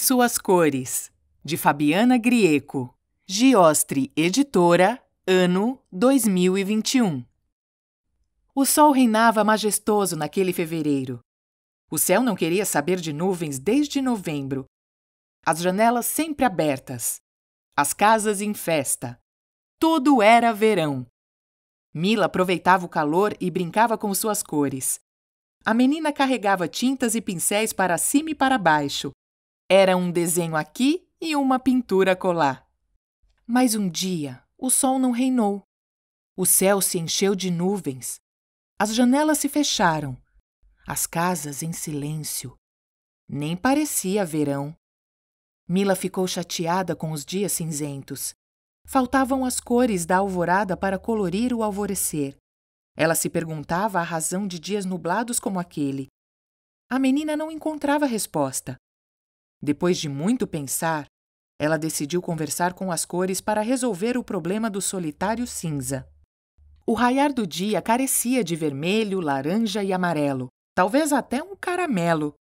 suas cores, de Fabiana Grieco. Giostre Editora, ano 2021. O sol reinava majestoso naquele fevereiro. O céu não queria saber de nuvens desde novembro. As janelas sempre abertas. As casas em festa. Tudo era verão. Mila aproveitava o calor e brincava com suas cores. A menina carregava tintas e pincéis para cima e para baixo, era um desenho aqui e uma pintura colar. Mas um dia o sol não reinou. O céu se encheu de nuvens. As janelas se fecharam. As casas em silêncio. Nem parecia verão. Mila ficou chateada com os dias cinzentos. Faltavam as cores da alvorada para colorir o alvorecer. Ela se perguntava a razão de dias nublados como aquele. A menina não encontrava resposta. Depois de muito pensar, ela decidiu conversar com as cores para resolver o problema do solitário cinza. O raiar do dia carecia de vermelho, laranja e amarelo, talvez até um caramelo.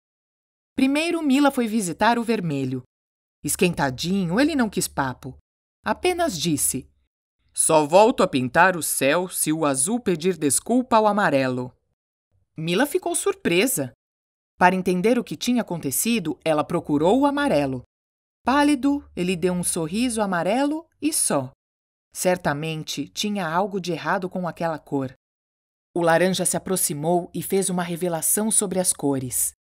Primeiro, Mila foi visitar o vermelho. Esquentadinho, ele não quis papo. Apenas disse: Só volto a pintar o céu se o azul pedir desculpa ao amarelo. Mila ficou surpresa. Para entender o que tinha acontecido, ela procurou o amarelo. Pálido, ele deu um sorriso amarelo e só. Certamente tinha algo de errado com aquela cor. O laranja se aproximou e fez uma revelação sobre as cores.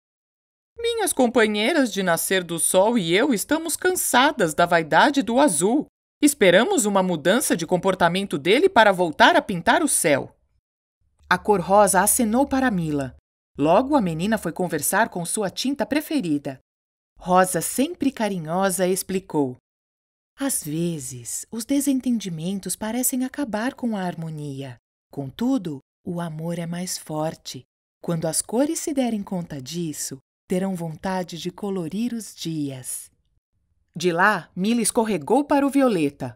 Minhas companheiras de nascer do sol e eu estamos cansadas da vaidade do azul. Esperamos uma mudança de comportamento dele para voltar a pintar o céu. A cor rosa acenou para Mila. Logo, a menina foi conversar com sua tinta preferida. Rosa, sempre carinhosa, explicou: Às vezes, os desentendimentos parecem acabar com a harmonia. Contudo, o amor é mais forte. Quando as cores se derem conta disso, terão vontade de colorir os dias. De lá, Mila escorregou para o violeta.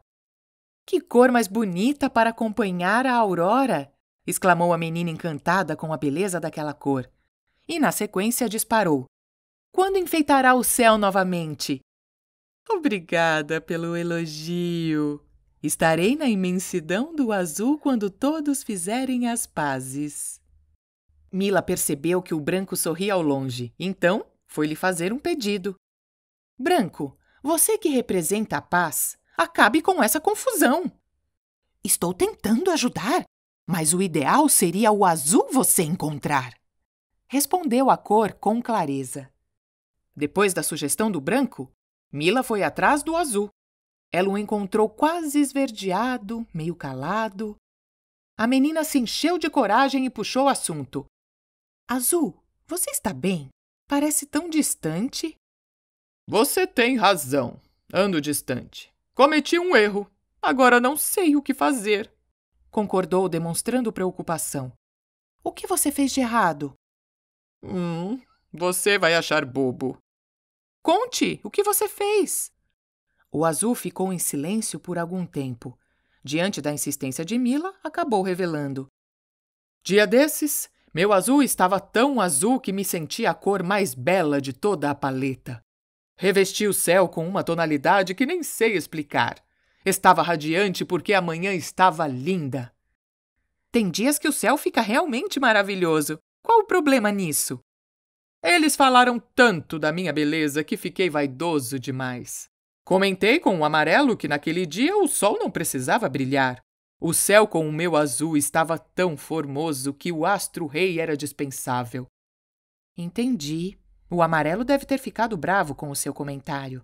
Que cor mais bonita para acompanhar a aurora! exclamou a menina encantada com a beleza daquela cor e, na sequência, disparou: Quando enfeitará o céu novamente? Obrigada pelo elogio. Estarei na imensidão do azul quando todos fizerem as pazes. Mila percebeu que o branco sorria ao longe, então foi-lhe fazer um pedido. Branco, você que representa a paz, acabe com essa confusão. Estou tentando ajudar, mas o ideal seria o azul você encontrar respondeu a cor com clareza. Depois da sugestão do branco, Mila foi atrás do azul. Ela o encontrou quase esverdeado, meio calado. A menina se encheu de coragem e puxou o assunto. Azul, você está bem? Parece tão distante. Você tem razão. Ando distante. Cometi um erro. Agora não sei o que fazer. Concordou, demonstrando preocupação. O que você fez de errado? Hum, você vai achar bobo. Conte, o que você fez? O azul ficou em silêncio por algum tempo. Diante da insistência de Mila, acabou revelando. Dia desses, meu azul estava tão azul que me senti a cor mais bela de toda a paleta. Revesti o céu com uma tonalidade que nem sei explicar. Estava radiante porque a manhã estava linda. Tem dias que o céu fica realmente maravilhoso. Qual o problema nisso? Eles falaram tanto da minha beleza que fiquei vaidoso demais. Comentei com o amarelo que naquele dia o sol não precisava brilhar. O céu com o meu azul estava tão formoso que o astro-rei era dispensável. Entendi. O amarelo deve ter ficado bravo com o seu comentário.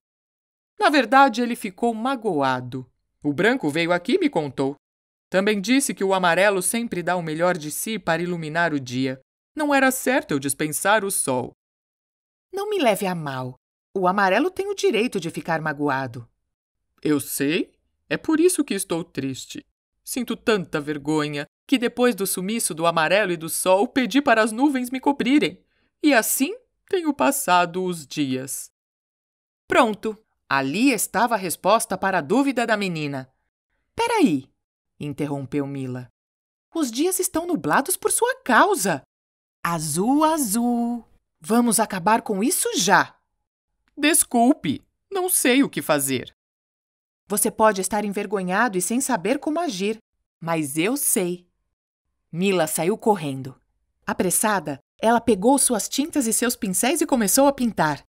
Na verdade, ele ficou magoado. O branco veio aqui e me contou. Também disse que o amarelo sempre dá o melhor de si para iluminar o dia, não era certo eu dispensar o sol. Não me leve a mal. O amarelo tem o direito de ficar magoado. Eu sei. É por isso que estou triste. Sinto tanta vergonha que depois do sumiço do amarelo e do sol pedi para as nuvens me cobrirem. E assim tenho passado os dias. Pronto. Ali estava a resposta para a dúvida da menina. Peraí, interrompeu Mila. Os dias estão nublados por sua causa. Azul, azul. Vamos acabar com isso já. Desculpe, não sei o que fazer. Você pode estar envergonhado e sem saber como agir, mas eu sei. Mila saiu correndo. Apressada, ela pegou suas tintas e seus pincéis e começou a pintar.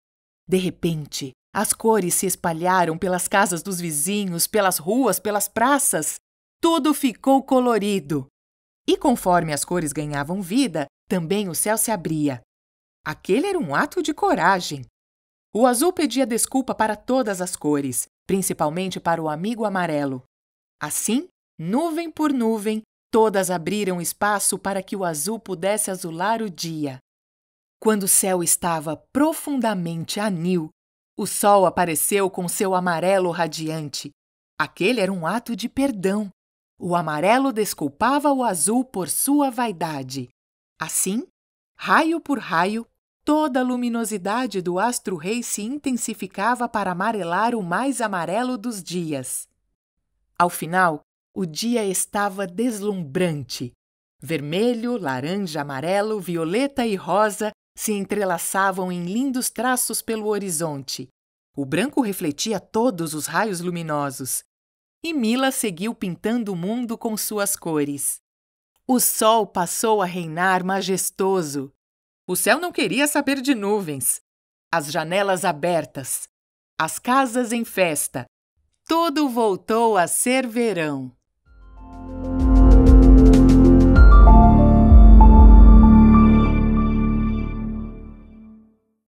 De repente, as cores se espalharam pelas casas dos vizinhos, pelas ruas, pelas praças. Tudo ficou colorido. E conforme as cores ganhavam vida, também o céu se abria. Aquele era um ato de coragem. O azul pedia desculpa para todas as cores, principalmente para o amigo amarelo. Assim, nuvem por nuvem, todas abriram espaço para que o azul pudesse azular o dia. Quando o céu estava profundamente anil, o sol apareceu com seu amarelo radiante. Aquele era um ato de perdão. O amarelo desculpava o azul por sua vaidade. Assim, raio por raio, toda a luminosidade do astro-rei se intensificava para amarelar o mais amarelo dos dias. Ao final, o dia estava deslumbrante. Vermelho, laranja, amarelo, violeta e rosa se entrelaçavam em lindos traços pelo horizonte. O branco refletia todos os raios luminosos. E Mila seguiu pintando o mundo com suas cores. O sol passou a reinar majestoso. O céu não queria saber de nuvens. As janelas abertas, as casas em festa, tudo voltou a ser verão.